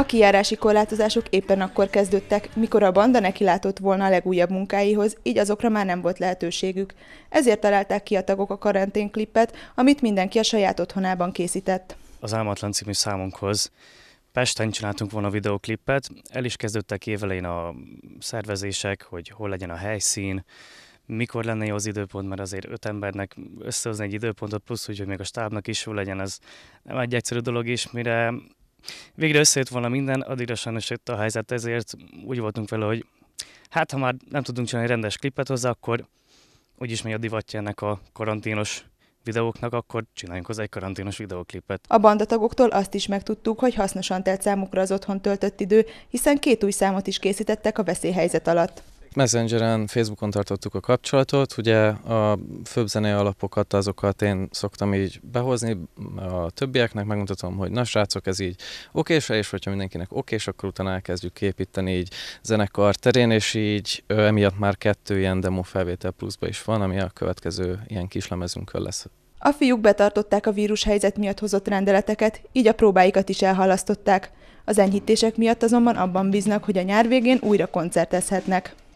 A kijárási korlátozások éppen akkor kezdődtek, mikor a banda nekilátott volna a legújabb munkáihoz, így azokra már nem volt lehetőségük. ezért találták ki a tagok a karanténklipet, amit mindenki a saját otthonában készített. Az Álmatlan című számunkhoz Pesten csináltunk volna videoklipet, el is kezdődtek évelején a szervezések, hogy hol legyen a helyszín, mikor lenne jó az időpont, mert azért öt embernek összehozni egy időpontot, plusz úgy, hogy még a stábnak is jó legyen, ez nem egy egyszerű dolog, is, mire végre összejött volna minden, addigra sajnos jött a helyzet, ezért úgy voltunk vele, hogy hát ha már nem tudunk csinálni rendes klipet hozzá, akkor úgyis megy a divatja ennek a karanténos videóknak, akkor csináljunk hozzá egy karanténos videóklipet. A bandatagoktól azt is megtudtuk, hogy hasznosan telt számukra az otthon töltött idő, hiszen két új számot is készítettek a veszélyhelyzet alatt. Messengeren, Facebookon tartottuk a kapcsolatot, ugye a főbb zenei alapokat, azokat én szoktam így behozni a többieknek, megmutatom, hogy na srácok, ez így oké, és hogyha mindenkinek és akkor utána elkezdjük építeni így zenekar terén, és így ö, emiatt már kettő ilyen demo felvétel pluszba is van, ami a következő ilyen kislemezünkön lesz. A fiúk betartották a vírus helyzet miatt hozott rendeleteket, így a próbáikat is elhalasztották. Az enyhítések miatt azonban abban bíznak, hogy a nyár végén újra koncertezhetnek.